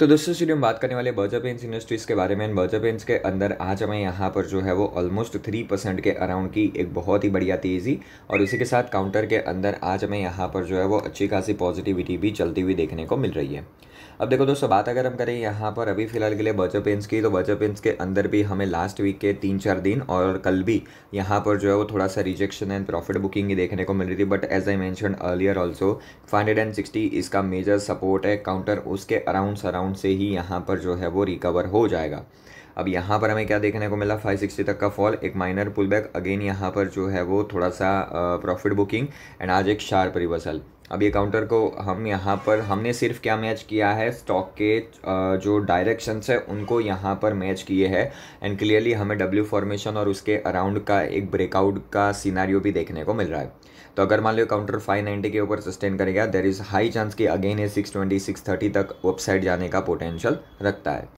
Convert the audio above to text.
तो दोस्तों स्टूडियो हम बात करने वाले बर्जर पेंस इंडस्ट्रीज़ के बारे में बर्जर पेंस के अंदर आज हमें यहाँ पर जो है वो ऑलमोस्ट थ्री परसेंट के अराउंड की एक बहुत ही बढ़िया तेज़ी और इसी के साथ काउंटर के अंदर आज हमें यहाँ पर जो है वो अच्छी खासी पॉजिटिविटी भी चलती हुई देखने को मिल रही है अब देखो दोस्तों बात अगर हम करें यहाँ पर अभी फिलहाल के लिए बर्जर पेंस की तो बर्जर पेंस के अंदर भी हमें लास्ट वीक के तीन चार दिन और कल भी यहाँ पर जो है वो थोड़ा सा रिजेक्शन एंड प्रॉफिट बुकिंग ही देखने को मिल रही थी but as I mention earlier also five इसका मेजर सपोर्ट है काउंटर उसके अराउंड सराउंड अकाउंट से ही यहाँ पर जो है वो रिकवर हो जाएगा अब यहाँ पर हमें क्या देखने को मिला 560 तक का फॉल एक माइनर पुल बैक अगेन यहाँ पर जो है वो थोड़ा सा प्रॉफिट बुकिंग एंड आज एक शार्प रिवर्सल अब ये काउंटर को हम यहाँ पर हमने सिर्फ क्या मैच किया है स्टॉक के जो डायरेक्शंस है उनको यहाँ पर मैच किए हैं एंड क्लियरली हमें डब्ल्यू फॉर्मेशन और उसके अराउंड का एक ब्रेकआउट का सीनारियो भी देखने को मिल रहा है तो अगर मान लो काउंटर 590 के ऊपर सस्टेन करेगा देर इज़ हाई चांस कि अगेन ये 620 630 तक वेबसाइट जाने का पोटेंशियल रखता है